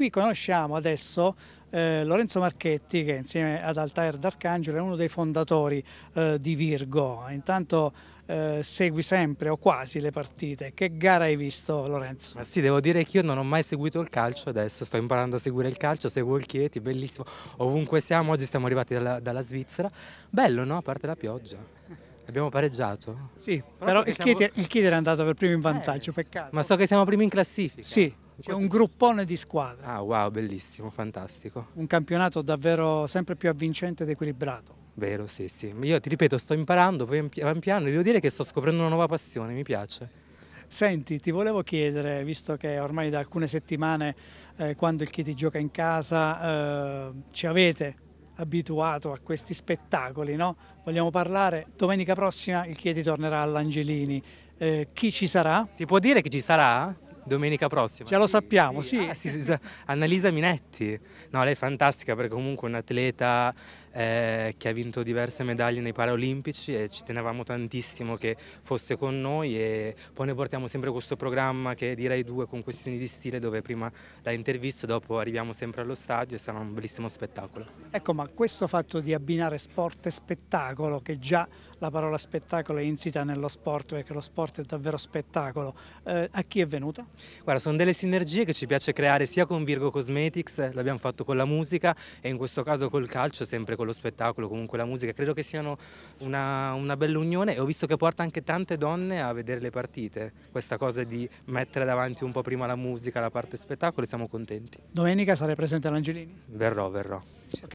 Qui conosciamo adesso eh, Lorenzo Marchetti che insieme ad Altair D'Arcangelo è uno dei fondatori eh, di Virgo. Intanto eh, segui sempre o quasi le partite. Che gara hai visto Lorenzo? Ma sì, devo dire che io non ho mai seguito il calcio, adesso sto imparando a seguire il calcio, seguo il Chieti, bellissimo. Ovunque siamo, oggi siamo arrivati dalla, dalla Svizzera. Bello no? A parte la pioggia. Abbiamo pareggiato? Sì, però, però il, siamo... Chieti, il Chieti era andato per primo in vantaggio, eh, peccato. Ma so che siamo primi in classifica. Sì, c'è un gruppone di squadre. Ah wow, bellissimo, fantastico. Un campionato davvero sempre più avvincente ed equilibrato. Vero, sì, sì. Io ti ripeto, sto imparando, poi pian piano, devo dire che sto scoprendo una nuova passione, mi piace. Senti, ti volevo chiedere, visto che ormai da alcune settimane eh, quando il Kitty gioca in casa eh, ci avete abituato a questi spettacoli, no? Vogliamo parlare, domenica prossima il Chieti tornerà all'Angelini, eh, chi ci sarà? Si può dire che ci sarà? Domenica prossima. Ce lo sappiamo, sì. sì. Ah, sì, sì Annalisa Minetti, no, lei è fantastica perché comunque è un'atleta eh, che ha vinto diverse medaglie nei Paralimpici e ci tenevamo tantissimo che fosse con noi e poi ne portiamo sempre questo programma che direi due con questioni di stile dove prima la intervista, dopo arriviamo sempre allo stadio e sarà un bellissimo spettacolo. Ecco ma questo fatto di abbinare sport e spettacolo che già la parola spettacolo è insita nello sport perché lo sport è davvero spettacolo, eh, a chi è venuta? Guarda sono delle sinergie che ci piace creare sia con Virgo Cosmetics, l'abbiamo fatto con la musica e in questo caso col calcio sempre con lo spettacolo, comunque la musica, credo che siano una, una bella unione e ho visto che porta anche tante donne a vedere le partite, questa cosa di mettere davanti un po' prima la musica, la parte spettacolo e siamo contenti. Domenica sarai presente all'Angelini? Verrò, verrò.